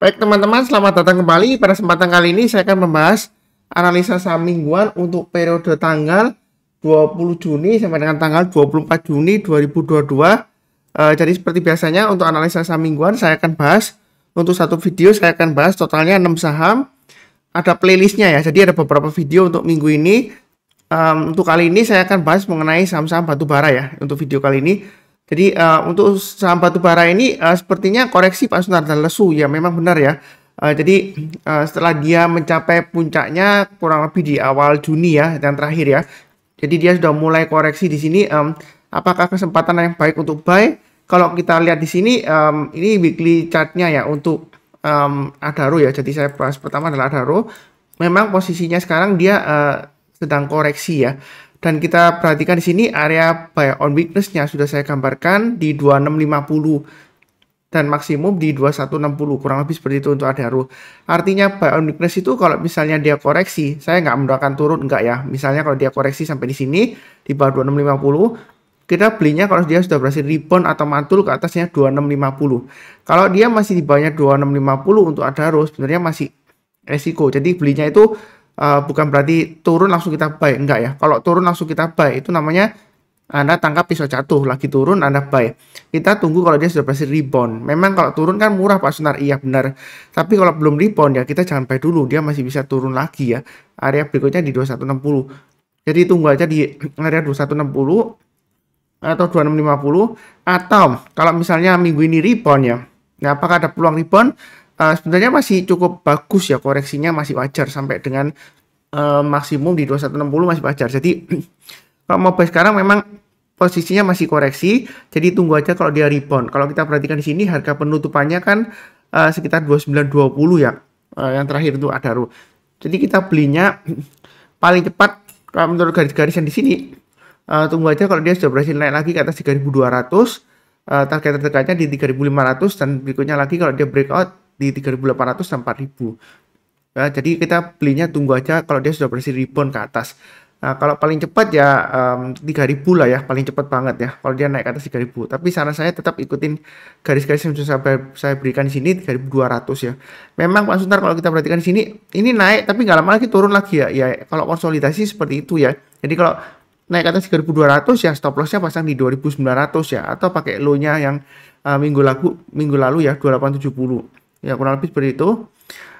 Baik teman-teman, selamat datang kembali. Pada kesempatan kali ini saya akan membahas analisa saham mingguan untuk periode tanggal 20 Juni sampai dengan tanggal 24 Juni 2022. E, eh, jadi seperti biasanya untuk analisa saham mingguan saya akan bahas untuk satu video saya akan bahas totalnya 6 saham. Ada playlistnya ya, jadi ada beberapa video untuk minggu ini. e, untuk kali ini saya akan bahas mengenai saham-saham batubara ya untuk video kali ini jadi uh, untuk saham batu bara ini uh, sepertinya koreksi Pak Sunardan lesu ya memang benar ya. Uh, jadi uh, setelah dia mencapai puncaknya kurang lebih di awal Juni ya dan terakhir ya. Jadi dia sudah mulai koreksi di sini. Um, apakah kesempatan yang baik untuk buy? Kalau kita lihat di sini um, ini weekly chartnya ya untuk um, Adaro ya. Jadi saya bahas pertama adalah Adaro. Memang posisinya sekarang dia uh, sedang koreksi ya. Dan kita perhatikan di sini area buy on weakness-nya sudah saya gambarkan di 2650 dan maksimum di 2160 kurang lebih seperti itu untuk adaro. Artinya buy on weakness itu kalau misalnya dia koreksi, saya nggak mendoakan turun enggak ya. Misalnya kalau dia koreksi sampai di sini di bawah 2650 kita belinya kalau dia sudah berhasil rebound atau mantul ke atasnya 2650. Kalau dia masih di bawahnya 2650 untuk adaro sebenarnya masih resiko. Jadi belinya itu uh, bukan berarti turun langsung kita buy enggak ya kalau turun langsung kita buy itu namanya anda tangkap pisau jatuh lagi turun Anda buy kita tunggu kalau dia sudah pasti rebound memang kalau turun kan murah Pak Sunar iya benar tapi kalau belum rebound ya kita jangan buy dulu dia masih bisa turun lagi ya area berikutnya di 2160 jadi tunggu aja di area 2160 atau 2650 atau kalau misalnya minggu ini rebound ya nah apakah ada peluang rebound uh, sebenarnya masih cukup bagus ya koreksinya masih wajar sampai dengan uh, maksimum di 2160 masih wajar. Jadi kalau mau buy sekarang memang posisinya masih koreksi, jadi tunggu aja kalau dia rebound. Kalau kita perhatikan di sini harga penutupannya kan uh, sekitar 2920 ya. Uh, yang terakhir itu ada ru. Jadi kita belinya paling cepat kalau menurut garis-garis yang di sini uh, tunggu aja kalau dia sudah berhasil naik lagi ke atas 3200 uh, target terdekatnya di 3500 dan berikutnya lagi kalau dia breakout di 3800 sampai 4000 ya, jadi kita belinya tunggu aja kalau dia sudah bersih rebound ke atas Nah, kalau paling cepat ya um, 3000 lah ya, paling cepat banget ya. Kalau dia naik ke atas 3000. Tapi saran saya tetap ikutin garis-garis yang sudah saya, berikan di sini 3200 ya. Memang Pak Suntar kalau kita perhatikan di sini ini naik tapi nggak lama lagi turun lagi ya. Ya kalau konsolidasi seperti itu ya. Jadi kalau naik ke atas 3200 ya stop lossnya pasang di 2900 ya atau pakai low-nya yang uh, minggu lalu minggu lalu ya 2870 ya kurang lebih seperti itu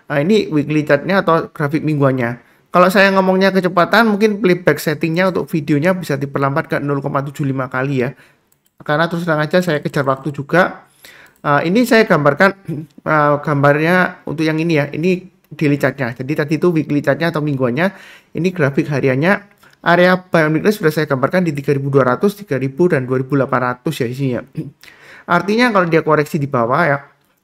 nah, ini weekly chartnya atau grafik mingguannya kalau saya ngomongnya kecepatan mungkin playback settingnya untuk videonya bisa diperlambat ke 0,75 kali ya karena terus terang aja saya kejar waktu juga uh, ini saya gambarkan uh, gambarnya untuk yang ini ya ini daily chartnya jadi tadi itu weekly chartnya atau mingguannya ini grafik hariannya area buy weakness sudah saya gambarkan di 3200, 3000 dan 2800 ya isinya. Artinya kalau dia koreksi di bawah ya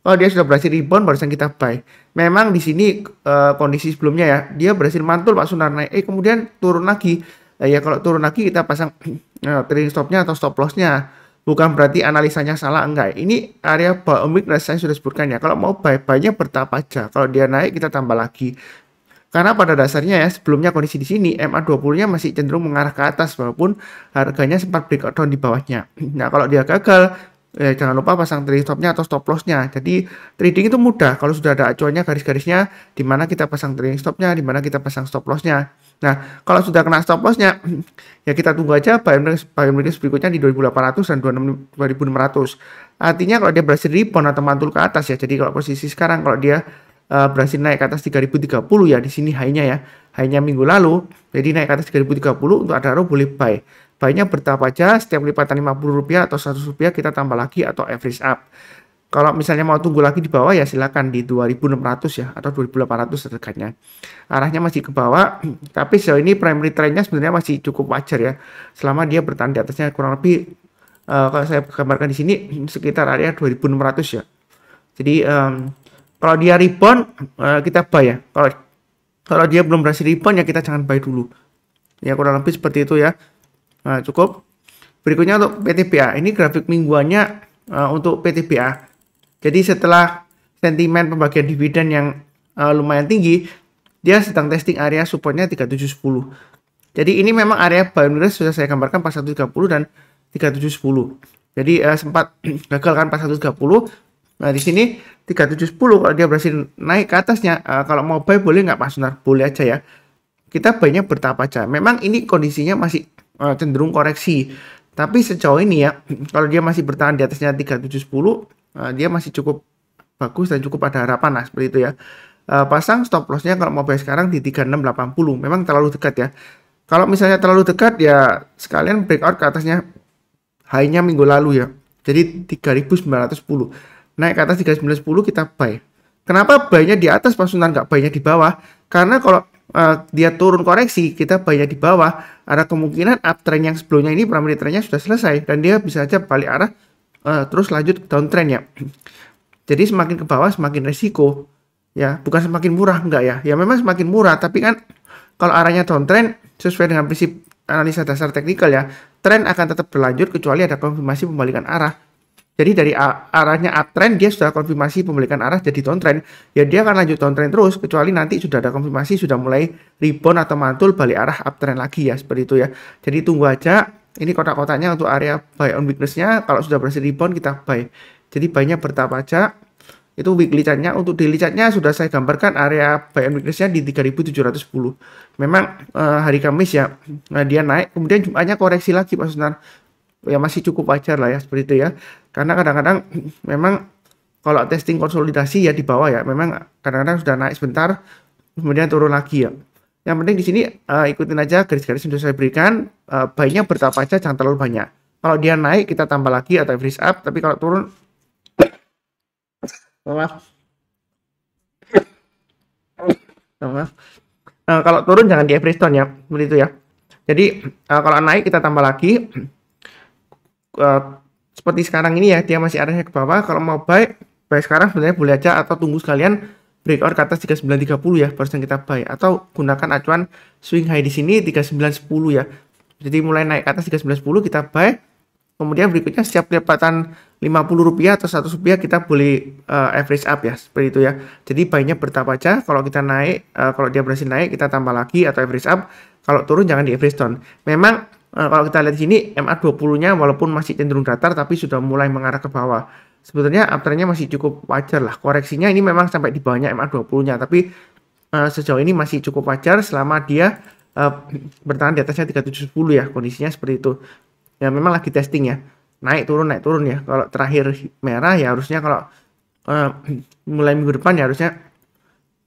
oh dia sudah berhasil rebound barusan kita buy. Memang di sini uh, kondisi sebelumnya ya dia berhasil mantul Pak Sunar naik, eh kemudian turun lagi. Eh, ya kalau turun lagi kita pasang uh, eh, trading stopnya atau stop lossnya. Bukan berarti analisanya salah enggak. Ini area bottoming saya sudah sebutkan ya. Kalau mau buy buy-nya bertahap aja. Kalau dia naik kita tambah lagi. Karena pada dasarnya ya sebelumnya kondisi di sini MA20-nya masih cenderung mengarah ke atas walaupun harganya sempat breakout down di bawahnya. Nah, kalau dia gagal eh, jangan lupa pasang trailing stopnya atau stop lossnya jadi trading itu mudah kalau sudah ada acuannya garis-garisnya di mana kita pasang trailing stopnya di mana kita pasang stop lossnya nah kalau sudah kena stop lossnya ya kita tunggu aja buying risk berikutnya di 2800 dan 2600 artinya kalau dia berhasil rebound atau mantul ke atas ya jadi kalau posisi sekarang kalau dia uh, berhasil naik ke atas 3030 ya di sini high ya high minggu lalu jadi naik ke atas 3030 untuk ada row boleh buy Baiknya bertahap aja, setiap lipatan Rp50 atau Rp100 kita tambah lagi atau average up. Kalau misalnya mau tunggu lagi di bawah ya silakan di 2600 ya atau 2800 terdekatnya. Arahnya masih ke bawah, tapi sejauh ini primary trendnya sebenarnya masih cukup wajar ya. Selama dia bertahan di atasnya kurang lebih uh, kalau saya gambarkan di sini sekitar area 2600 ya. Jadi um, kalau dia rebound uh, kita buy ya. Kalau kalau dia belum berhasil rebound ya kita jangan buy dulu. Ya kurang lebih seperti itu ya. Nah, cukup. Berikutnya untuk PTBA. Ini grafik mingguannya uh, untuk PTBA. Jadi setelah sentimen pembagian dividen yang uh, lumayan tinggi, dia sedang testing area supportnya 3710. Jadi ini memang area buying sudah saya gambarkan pas 130 dan 3710. Jadi uh, sempat gagal kan pas 130. Nah, di sini 3710 kalau dia berhasil naik ke atasnya, uh, kalau mau buy boleh nggak Pak Sunar? Boleh aja ya. Kita banyak bertapa aja. Memang ini kondisinya masih Eh, cenderung koreksi. Tapi sejauh ini ya, kalau dia masih bertahan di atasnya 3710, uh, eh, dia masih cukup bagus dan cukup ada harapan lah seperti itu ya. Eh, pasang stop lossnya kalau mau buy sekarang di 3680, memang terlalu dekat ya. Kalau misalnya terlalu dekat ya sekalian breakout ke atasnya high-nya minggu lalu ya. Jadi 3910. Naik ke atas 3910 kita buy. Kenapa buy-nya di atas pas Sunan nggak buy-nya di bawah? Karena kalau Eh, dia turun koreksi, kita banyak di bawah, ada kemungkinan uptrend yang sebelumnya ini primary trendnya sudah selesai dan dia bisa aja balik arah uh, terus lanjut downtrend ya. Jadi semakin ke bawah semakin resiko ya, bukan semakin murah enggak ya. Ya memang semakin murah tapi kan kalau arahnya downtrend sesuai dengan prinsip analisa dasar teknikal ya, tren akan tetap berlanjut kecuali ada konfirmasi pembalikan arah jadi dari arahnya uptrend dia sudah konfirmasi pembalikan arah jadi downtrend, ya dia akan lanjut downtrend terus kecuali nanti sudah ada konfirmasi sudah mulai rebound atau mantul balik arah uptrend lagi ya seperti itu ya. Jadi tunggu aja ini kotak-kotaknya untuk area buy on weakness-nya kalau sudah berhasil rebound kita buy. Jadi buynya bertahap aja. Itu weekly chart-nya untuk daily chart sudah saya gambarkan area buy on weakness-nya di 3710. Memang uh, hari Kamis ya nah dia naik kemudian Jumatnya koreksi lagi Pak Sunar ya masih cukup wajar lah ya seperti itu ya. Karena kadang-kadang memang kalau testing konsolidasi ya di bawah ya, memang kadang-kadang sudah naik sebentar, kemudian turun lagi ya. Yang penting di sini uh, ikutin aja garis-garis yang sudah saya berikan, uh, baiknya bertapa aja, jangan terlalu banyak. Kalau dia naik kita tambah lagi atau freeze up, tapi kalau turun, maaf, maaf. Uh, kalau turun jangan di average down ya, begitu ya. Jadi kalau naik kita tambah lagi, Eh, seperti sekarang ini ya dia masih arahnya ke bawah kalau mau buy buy sekarang sebenarnya boleh aja atau tunggu sekalian breakout ke atas 3930 ya barusan kita buy atau gunakan acuan swing high di sini 3910 ya jadi mulai naik ke atas 3910 kita buy kemudian berikutnya setiap lipatan 50 rupiah atau 100 rupiah kita boleh uh, average up ya seperti itu ya jadi buy-nya bertahap aja kalau kita naik uh, kalau dia berhasil naik kita tambah lagi atau average up kalau turun jangan di average down memang Eh, kalau kita lihat di sini MA20-nya walaupun masih cenderung datar tapi sudah mulai mengarah ke bawah. Sebetulnya uptrendnya masih cukup wajar lah. Koreksinya ini memang sampai di bawahnya MA20-nya tapi uh, sejauh ini masih cukup wajar selama dia uh, bertahan di atasnya 3710 ya kondisinya seperti itu. Ya memang lagi testing ya. Naik turun naik turun ya. Kalau terakhir merah ya harusnya kalau uh, mulai minggu depan ya harusnya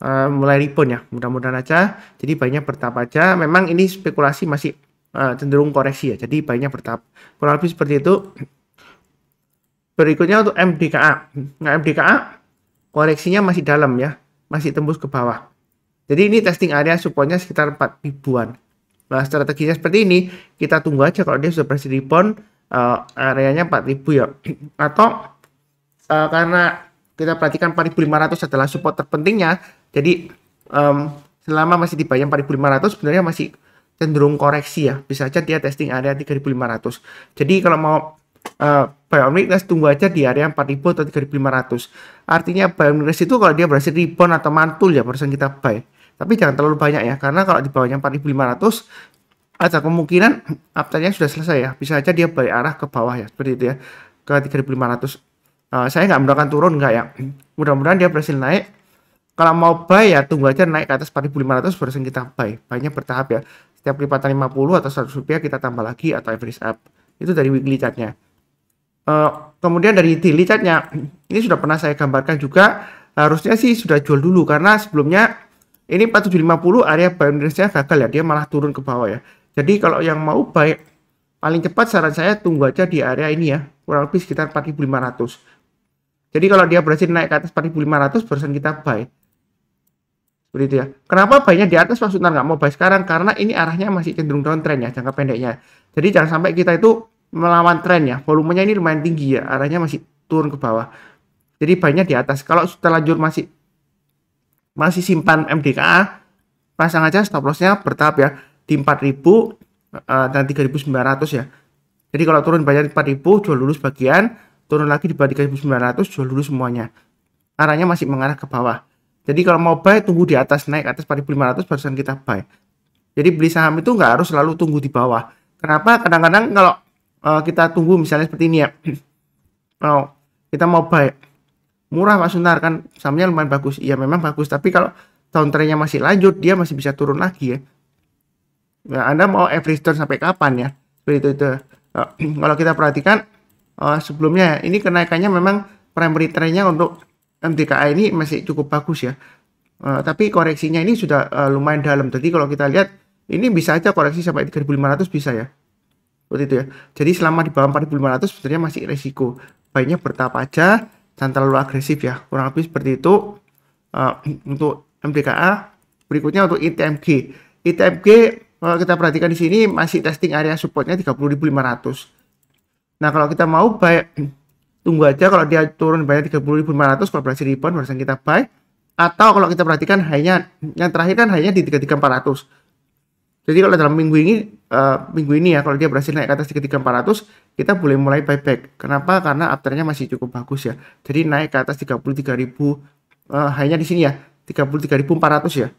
uh, mulai rebound ya. Mudah-mudahan aja. Jadi banyak bertahap aja. Memang ini spekulasi masih Ah, cenderung koreksi ya. Jadi baiknya bertahap. Kurang lebih seperti itu. Berikutnya untuk MDKA. Nah, MDKA koreksinya masih dalam ya, masih tembus ke bawah. Jadi ini testing area supportnya sekitar 4 ribuan. Nah, strateginya seperti ini, kita tunggu aja kalau dia sudah berhasil rebound uh, areanya 4000 ya. Atau uh, karena kita perhatikan 4500 adalah support terpentingnya, jadi um, selama masih di bayang 4500 sebenarnya masih cenderung koreksi ya. Bisa aja dia testing area 3500. Jadi kalau mau uh, eh, buy on weakness tunggu aja di area 4000 atau 3500. Artinya buy on weakness itu kalau dia berhasil rebound atau mantul ya barusan kita buy. Tapi jangan terlalu banyak ya karena kalau di bawahnya 4500 ada kemungkinan uptrendnya sudah selesai ya. Bisa aja dia balik arah ke bawah ya seperti itu ya ke 3500. Uh, eh, saya nggak mendoakan turun nggak ya. Mudah-mudahan dia berhasil naik kalau mau buy ya tunggu aja naik ke atas 4500 barusan kita buy. Banyak bertahap ya. Setiap lipatan 50 atau 100 rupiah kita tambah lagi atau average up. Itu dari weekly chartnya. Uh, kemudian dari daily chartnya, ini sudah pernah saya gambarkan juga, harusnya sih sudah jual dulu karena sebelumnya ini 4750 area boundaries-nya gagal ya, dia malah turun ke bawah ya. Jadi kalau yang mau buy paling cepat saran saya tunggu aja di area ini ya, kurang lebih sekitar 4500. Jadi kalau dia berhasil naik ke atas 4500, barusan kita buy seperti itu ya. Kenapa banyak di atas Pak Sultan nggak mau Baik sekarang? Karena ini arahnya masih cenderung downtrend ya jangka pendeknya. Jadi jangan sampai kita itu melawan tren ya. Volumenya ini lumayan tinggi ya, arahnya masih turun ke bawah. Jadi banyak di atas. Kalau sudah lanjut masih masih simpan MDKA, pasang aja stop lossnya bertahap ya di 4000 uh, eh, dan 3900 ya. Jadi kalau turun banyak di 4000 jual dulu sebagian, turun lagi di bawah 3900 jual dulu semuanya. Arahnya masih mengarah ke bawah. Jadi kalau mau buy tunggu di atas naik atas 4.500 barusan kita buy. Jadi beli saham itu nggak harus selalu tunggu di bawah. Kenapa? Kadang-kadang kalau uh, kita tunggu misalnya seperti ini ya. Oh, kita mau buy murah Pak Sunar kan sahamnya lumayan bagus. Iya memang bagus, tapi kalau downtrendnya masih lanjut dia masih bisa turun lagi ya. Nah, Anda mau average turn sampai kapan ya? Seperti itu. itu. Uh, kalau kita perhatikan uh, sebelumnya ini kenaikannya memang primary trendnya untuk MTKA ini masih cukup bagus ya. Uh, tapi koreksinya ini sudah uh, lumayan dalam. Jadi kalau kita lihat ini bisa aja koreksi sampai 3500 bisa ya. Seperti itu ya. Jadi selama di bawah 4500 sebenarnya masih resiko. Baiknya bertahap aja dan terlalu agresif ya. Kurang lebih seperti itu uh, untuk MDKA. Berikutnya untuk ITMG. ITMG kalau kita perhatikan di sini masih testing area supportnya 30500. Nah, kalau kita mau baik tunggu aja kalau dia turun banyak 30.500 kalau berhasil rebound barusan kita buy atau kalau kita perhatikan hanya yang terakhir kan hanya di 33400 jadi kalau dalam minggu ini uh, minggu ini ya kalau dia berhasil naik ke atas 33400 kita boleh mulai buyback kenapa karena afternya masih cukup bagus ya jadi naik ke atas 33.000 uh, eh, hanya di sini ya 33.400 ya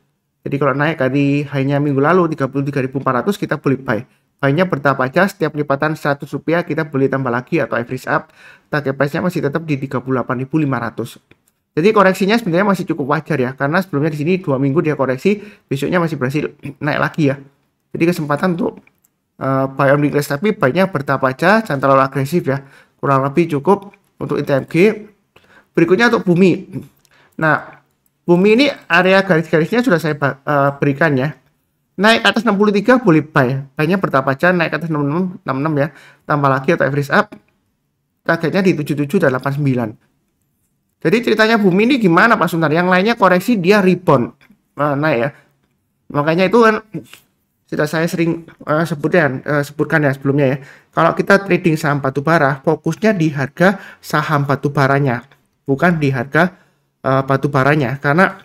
jadi kalau naik dari hanya minggu lalu 33.400 kita boleh buy hanya bertahap aja, setiap lipatan 100 rupiah kita beli tambah lagi atau average up, target price-nya masih tetap di 38.500. Jadi koreksinya sebenarnya masih cukup wajar ya, karena sebelumnya di sini dua minggu dia koreksi, besoknya masih berhasil naik lagi ya. Jadi kesempatan untuk uh, buy on weakness tapi banyak bertahap aja, jangan terlalu agresif ya. Kurang lebih cukup untuk ITMG. Berikutnya untuk bumi. Nah, bumi ini area garis-garisnya sudah saya uh, berikan ya naik ke atas 63 boleh buy hanya bertapa aja naik ke atas 66, 66 ya tambah lagi atau average up targetnya di 77 dan 89 jadi ceritanya bumi ini gimana Pak Sunar? yang lainnya koreksi dia rebound nah, naik ya makanya itu kan sudah saya sering uh, eh, sebutkan ya, uh, eh, sebutkan ya sebelumnya ya kalau kita trading saham batubara fokusnya di harga saham batubaranya bukan di harga uh, eh, batubaranya karena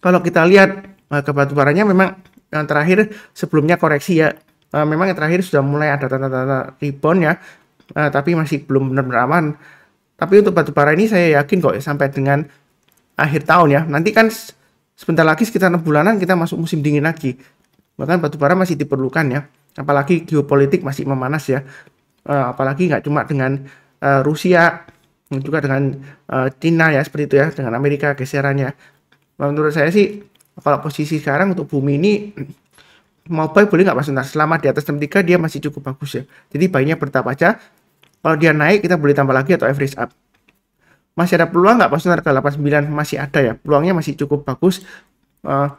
kalau kita lihat Eh, ke batu baranya memang yang terakhir sebelumnya koreksi ya eh, memang yang terakhir sudah mulai ada tanda-tanda rebound ya eh, tapi masih belum benar-benar aman tapi untuk batu bara ini saya yakin kok ya, sampai dengan akhir tahun ya nanti kan sebentar lagi sekitar 6 bulanan kita masuk musim dingin lagi bahkan batu bara masih diperlukan ya apalagi geopolitik masih memanas ya apalagi nggak cuma dengan Rusia juga dengan uh, Cina ya seperti itu ya dengan Amerika geserannya menurut saya sih kalau posisi sekarang untuk bumi ini mau mobile boleh nggak masuk Selamat Selama di atas 63 dia masih cukup bagus ya. Jadi baiknya bertahap aja. Kalau dia naik kita boleh tambah lagi atau average up. Masih ada peluang nggak Pak harga 89? Masih ada ya. Peluangnya masih cukup bagus. Uh,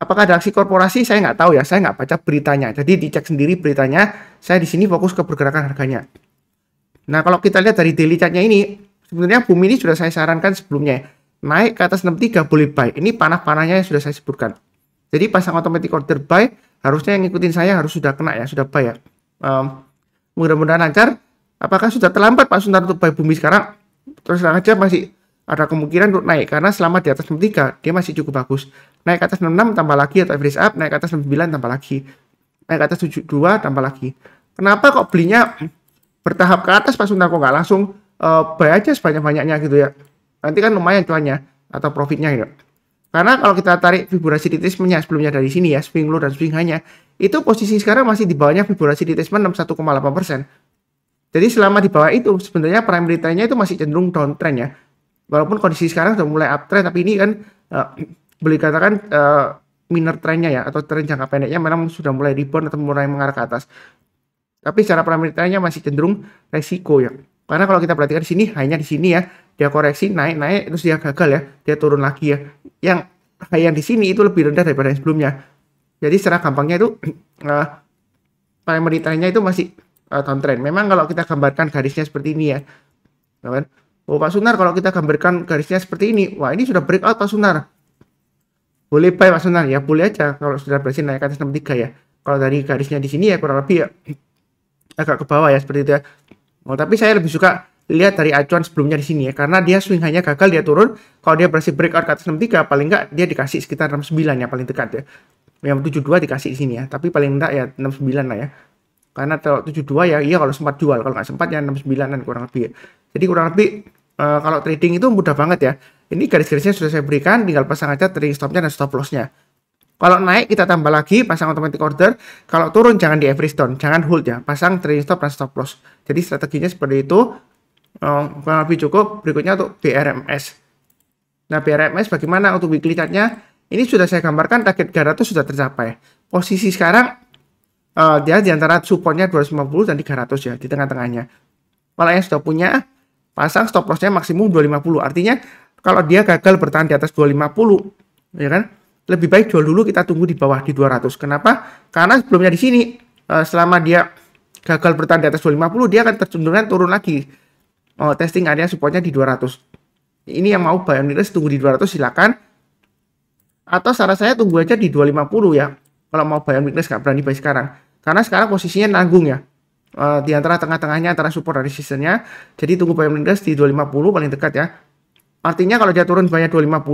apakah ada aksi korporasi? Saya nggak tahu ya. Saya nggak baca beritanya. Jadi dicek sendiri beritanya. Saya di sini fokus ke pergerakan harganya. Nah kalau kita lihat dari daily chartnya ini, sebenarnya bumi ini sudah saya sarankan sebelumnya ya naik ke atas 63 boleh buy. Ini panah-panahnya yang sudah saya sebutkan. Jadi pasang automatic order buy harusnya yang ngikutin saya harus sudah kena ya, sudah buy ya. Um, mudah-mudahan lancar. Apakah sudah terlambat Pak Sundar untuk buy bumi sekarang? Terus aja masih ada kemungkinan untuk naik karena selama di atas 63 dia masih cukup bagus. Naik ke atas 66 tambah lagi atau average up, naik ke atas 69 tambah lagi. Naik ke atas 72 tambah lagi. Kenapa kok belinya bertahap ke atas Pak Sundar kok nggak langsung uh, buy aja sebanyak-banyaknya gitu ya? Nanti kan lumayan cuannya atau profitnya ya Karena kalau kita tarik Fibonacci retracement sebelumnya dari sini ya, swing low dan swing high-nya, itu posisi sekarang masih di bawahnya Fibonacci retracement 61,8%. Jadi selama di bawah itu sebenarnya primary trend-nya itu masih cenderung downtrend ya. Walaupun kondisi sekarang sudah mulai uptrend tapi ini kan uh, boleh katakan uh, eh, minor trend-nya ya atau tren jangka pendeknya memang sudah mulai rebound atau mulai mengarah ke atas. Tapi secara primary trend-nya masih cenderung resiko ya. Karena kalau kita perhatikan di sini hanya di sini ya, dia koreksi naik-naik terus dia gagal ya, dia turun lagi ya. Yang yang di sini itu lebih rendah daripada yang sebelumnya. Jadi secara gampangnya itu uh, primary trendnya itu masih uh, downtrend. Memang kalau kita gambarkan garisnya seperti ini ya, ya, kan? Oh Pak Sunar kalau kita gambarkan garisnya seperti ini, wah ini sudah breakout Pak Sunar. Boleh buy Pak Sunar ya, boleh aja kalau sudah berhasil naik ke atas 63 ya. Kalau dari garisnya di sini ya kurang lebih ya agak ke bawah ya seperti itu ya. Oh, tapi saya lebih suka lihat dari acuan sebelumnya di sini ya karena dia swing hanya gagal dia turun kalau dia berhasil breakout ke atas 63 paling enggak dia dikasih sekitar 69 ya paling dekat ya yang 72 dikasih di sini ya tapi paling enggak ya 69 lah ya karena kalau 72 ya iya kalau sempat jual kalau nggak sempat ya 69an kurang lebih ya. jadi kurang lebih uh, kalau trading itu mudah banget ya ini garis-garisnya sudah saya berikan tinggal pasang aja trading stopnya dan stop lossnya kalau naik kita tambah lagi pasang automatic order. Kalau turun jangan di every stone, jangan hold ya. Pasang trailing stop dan stop loss. Jadi strateginya seperti itu. Ehm, kurang lebih cukup. Berikutnya untuk BRMS. Nah BRMS bagaimana untuk weekly chartnya? Ini sudah saya gambarkan target 300 sudah tercapai. Posisi sekarang uh, dia di antara supportnya 250 dan 300 ya di tengah-tengahnya. Kalau yang sudah punya pasang stop lossnya maksimum 250. Artinya kalau dia gagal bertahan di atas 250, ya kan? lebih baik jual dulu kita tunggu di bawah di 200. Kenapa? Karena sebelumnya di sini eh, selama dia gagal bertahan di atas 250 dia akan kecenderungan turun lagi. Oh, testing area supportnya di 200. Ini yang mau bayar nilai tunggu di 200 silakan. Atau saran saya tunggu aja di 250 ya. Kalau mau bayar weakness nggak berani buy sekarang. Karena sekarang posisinya nanggung ya. Eh, di antara tengah-tengahnya antara support dan resistance-nya. Jadi tunggu bayar weakness di 250 paling dekat ya. Artinya kalau dia turun banyak 250,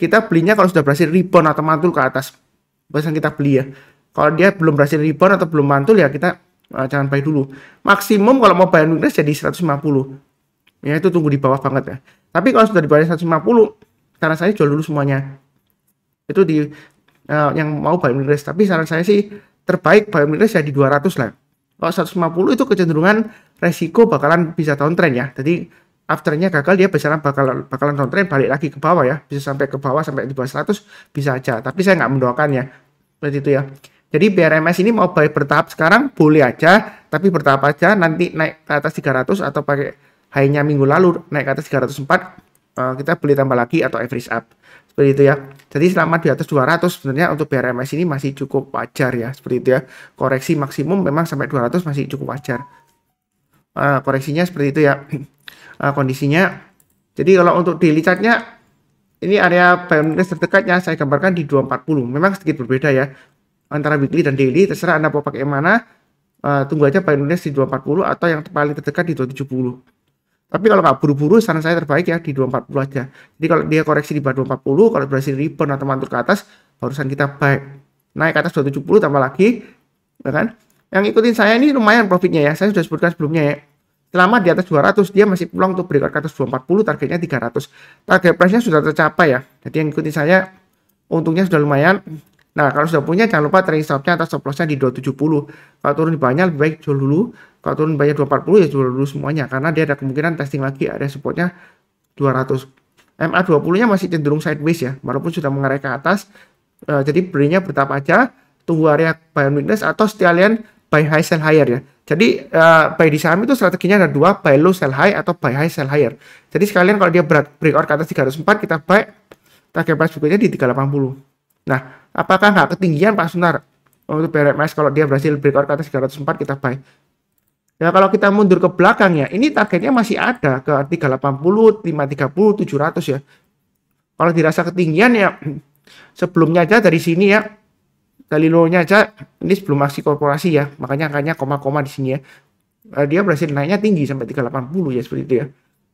kita belinya kalau sudah berhasil rebound atau mantul ke atas barusan kita beli ya kalau dia belum berhasil rebound atau belum mantul ya kita uh, jangan buy dulu maksimum kalau mau buy and jadi 150 ya itu tunggu di bawah banget ya tapi kalau sudah di bawah 150 saran saya jual dulu semuanya itu di uh, yang mau buy and weakness tapi saran saya sih terbaik buy and weakness ya di 200 lah kalau 150 itu kecenderungan resiko bakalan bisa tahun downtrend ya jadi afternya gagal dia besaran bakalan bakalan downtrend balik lagi ke bawah ya bisa sampai ke bawah sampai di bawah 100 bisa aja tapi saya nggak mendoakan ya seperti itu ya jadi BRMS ini mau baik bertahap sekarang boleh aja tapi bertahap aja nanti naik ke atas 300 atau pakai high minggu lalu naik ke atas 304 eh, kita beli tambah lagi atau average up seperti itu ya jadi selama di atas 200 sebenarnya untuk BRMS ini masih cukup wajar ya seperti itu ya koreksi maksimum memang sampai 200 masih cukup wajar uh, koreksinya seperti itu ya uh, kondisinya. Jadi kalau untuk daily chartnya ini area buying terdekatnya saya gambarkan di 240. Memang sedikit berbeda ya antara weekly dan daily. Terserah Anda mau pakai yang mana. Uh, tunggu aja buying di 240 atau yang paling terdekat di 270. Tapi kalau nggak buru-buru, saran saya terbaik ya di 240 aja. Jadi kalau dia koreksi di bawah 240, kalau berhasil rebound atau mantul ke atas, barusan kita baik. Naik ke atas 270 tambah lagi, ya kan? Yang ikutin saya ini lumayan profitnya ya. Saya sudah sebutkan sebelumnya ya selama di atas 200 dia masih peluang untuk breakout ke atas 240 targetnya 300 target price nya sudah tercapai ya jadi yang ikuti saya untungnya sudah lumayan nah kalau sudah punya jangan lupa trading stop nya atau stop loss nya di 270 kalau turun banyak lebih baik jual dulu kalau turun banyak 240 ya jual dulu semuanya karena dia ada kemungkinan testing lagi ada supportnya 200 MA20 nya masih cenderung sideways ya walaupun sudah mengarah ke atas uh, jadi belinya bertahap aja tunggu area buy weakness atau sekalian buy high sell higher ya. Jadi uh, buy di saham itu strateginya ada dua, buy low sell high atau buy high sell higher. Jadi sekalian kalau dia breakout break out ke atas 304 kita buy target price berikutnya di 380. Nah, apakah nggak ketinggian Pak Sunar? Untuk oh, BRMS kalau dia berhasil break out ke atas 304 kita buy. Ya kalau kita mundur ke belakang ya, ini targetnya masih ada ke 380, 530, 700 ya. Kalau dirasa ketinggian ya sebelumnya aja dari sini ya Galileonya aja ini sebelum aksi korporasi ya, makanya angkanya koma-koma di sini ya. Uh, dia berhasil naiknya tinggi sampai 380 ya seperti itu ya.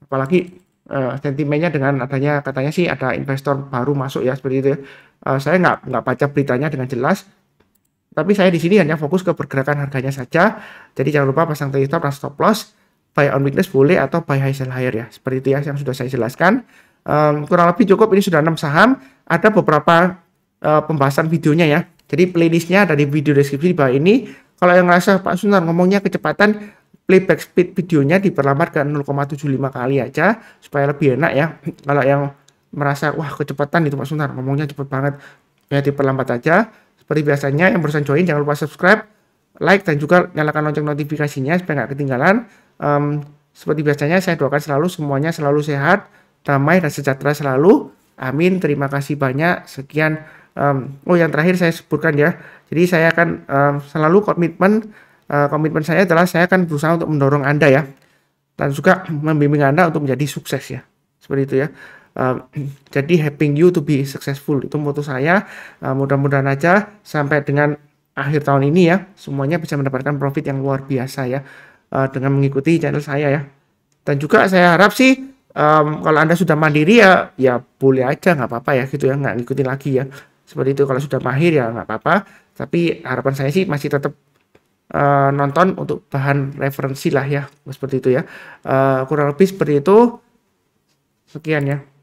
Apalagi uh, sentimennya dengan adanya katanya sih ada investor baru masuk ya seperti itu. Ya. Uh, saya nggak nggak baca beritanya dengan jelas, tapi saya di sini hanya fokus ke pergerakan harganya saja. Jadi jangan lupa pasang target stop dan stop loss. Buy on weakness boleh atau buy high sell higher ya. Seperti itu ya yang sudah saya jelaskan. Um, kurang lebih cukup ini sudah enam saham. Ada beberapa uh, pembahasan videonya ya. Jadi playlistnya ada di video deskripsi di bawah ini. Kalau yang ngerasa Pak Sunar ngomongnya kecepatan, playback speed videonya diperlambat ke 0,75 kali aja supaya lebih enak ya. Kalau yang merasa wah kecepatan itu Pak Sunar ngomongnya cepet banget ya diperlambat aja. Seperti biasanya yang barusan join jangan lupa subscribe, like dan juga nyalakan lonceng notifikasinya supaya nggak ketinggalan. Um, seperti biasanya saya doakan selalu semuanya selalu sehat, damai dan sejahtera selalu. Amin. Terima kasih banyak. Sekian um, oh yang terakhir saya sebutkan ya jadi saya akan um, selalu komitmen uh, komitmen saya adalah saya akan berusaha untuk mendorong anda ya dan juga membimbing anda untuk menjadi sukses ya seperti itu ya um, jadi helping you to be successful itu moto saya uh, mudah-mudahan aja sampai dengan akhir tahun ini ya semuanya bisa mendapatkan profit yang luar biasa ya uh, dengan mengikuti channel saya ya dan juga saya harap sih um, kalau anda sudah mandiri ya ya boleh aja nggak apa-apa ya gitu ya nggak ngikutin lagi ya seperti itu kalau sudah mahir ya nggak apa-apa. Tapi harapan saya sih masih tetap uh, nonton untuk bahan referensi lah ya, seperti itu ya. Uh, kurang lebih seperti itu. Sekian ya.